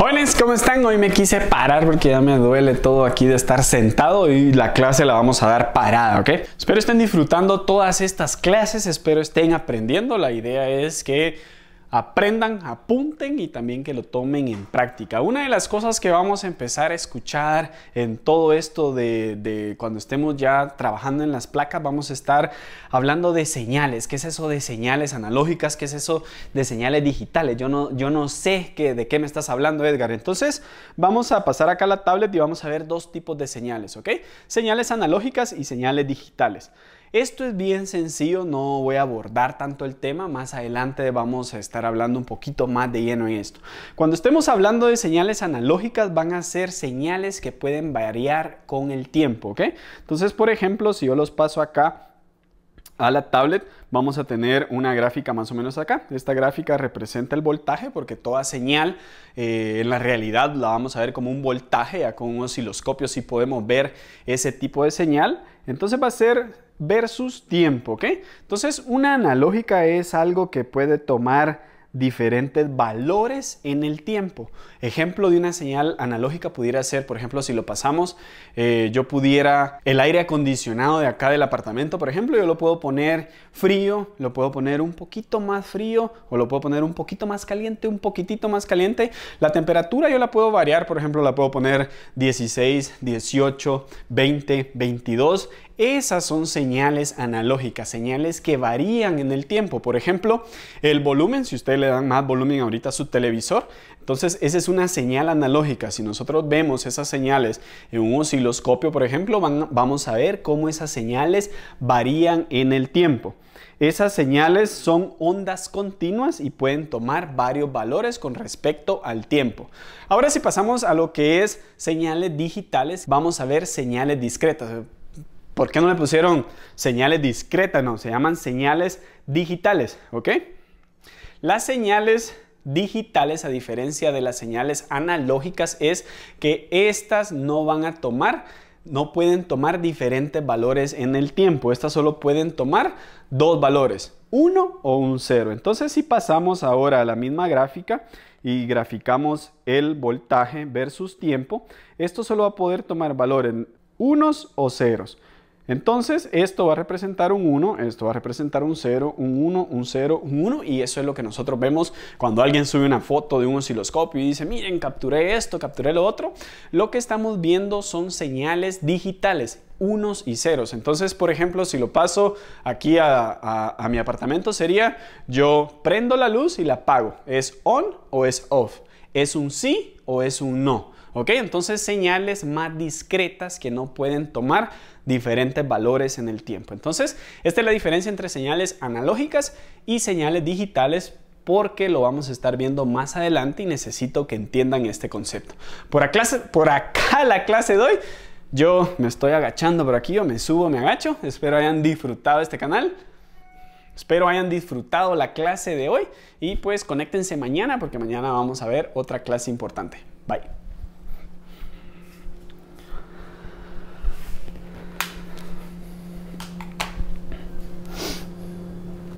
Jóvenes, ¿cómo están? Hoy me quise parar porque ya me duele todo aquí de estar sentado y la clase la vamos a dar parada, ¿ok? Espero estén disfrutando todas estas clases, espero estén aprendiendo. La idea es que aprendan, apunten y también que lo tomen en práctica. Una de las cosas que vamos a empezar a escuchar en todo esto de, cuando estemos ya trabajando en las placas, vamos a estar hablando de señales. ¿Qué es eso de señales analógicas? ¿Qué es eso de señales digitales? Yo no, yo no sé de qué me estás hablando, Edgar. Entonces vamos a pasar acá a la tablet y vamos a ver dos tipos de señales, ¿ok? Señales analógicas y señales digitales. Esto es bien sencillo, no voy a abordar tanto el tema, más adelante vamos a estar hablando un poquito más de lleno en esto. Cuando estemos hablando de señales analógicas, van a ser señales que pueden variar con el tiempo, ¿ok? Entonces, por ejemplo, si yo los paso acá a la tablet, vamos a tener una gráfica más o menos acá. Esta gráfica representa el voltaje porque toda señal eh, en la realidad la vamos a ver como un voltaje, ya con un osciloscopio si podemos ver ese tipo de señal. Entonces va a ser versus tiempo, ¿ok? Entonces, una analógica es algo que puede tomar diferentes valores en el tiempo. Ejemplo de una señal analógica pudiera ser, por ejemplo, si lo pasamos, eh, yo pudiera el aire acondicionado de acá del apartamento, por ejemplo, yo lo puedo poner frío, lo puedo poner un poquito más frío o lo puedo poner un poquito más caliente, un poquitito más caliente. La temperatura yo la puedo variar, por ejemplo, la puedo poner 16, 18, 20, 22. Esas son señales analógicas, señales que varían en el tiempo. Por ejemplo, el volumen, si usted le dan más volumen ahorita a su televisor, entonces esa es una señal analógica. Si nosotros vemos esas señales en un osciloscopio, por ejemplo, vamos a ver cómo esas señales varían en el tiempo. Esas señales son ondas continuas y pueden tomar varios valores con respecto al tiempo. Ahora si pasamos a lo que es señales digitales, vamos a ver señales discretas. ¿Por qué no le pusieron señales discretas? No, se llaman señales digitales, ¿ok? Las señales digitales, a diferencia de las señales analógicas, es que estas no van a tomar, no pueden tomar diferentes valores en el tiempo. Estas solo pueden tomar dos valores, uno o un cero. Entonces, si pasamos ahora a la misma gráfica y graficamos el voltaje versus tiempo, esto solo va a poder tomar valores unos o ceros. Entonces, esto va a representar un 1, esto va a representar un 0, un 1, un 0, un 1, y eso es lo que nosotros vemos cuando alguien sube una foto de un osciloscopio y dice, miren, capturé esto, capturé lo otro. Lo que estamos viendo son señales digitales, unos y ceros. Entonces, por ejemplo, si lo paso aquí a, a, mi apartamento, sería yo prendo la luz y la apago. ¿Es on o es off? ¿Es un sí o es un no? Entonces señales más discretas que no pueden tomar diferentes valores en el tiempo. Entonces, esta es la diferencia entre señales analógicas y señales digitales porque lo vamos a estar viendo más adelante y necesito que entiendan este concepto. Por, acá, por acá la clase de hoy Yo me estoy agachando por aquí, yo me subo, me agacho. Espero hayan disfrutado este canal. Espero hayan disfrutado la clase de hoy y pues conéctense mañana porque mañana vamos a ver otra clase importante. Bye.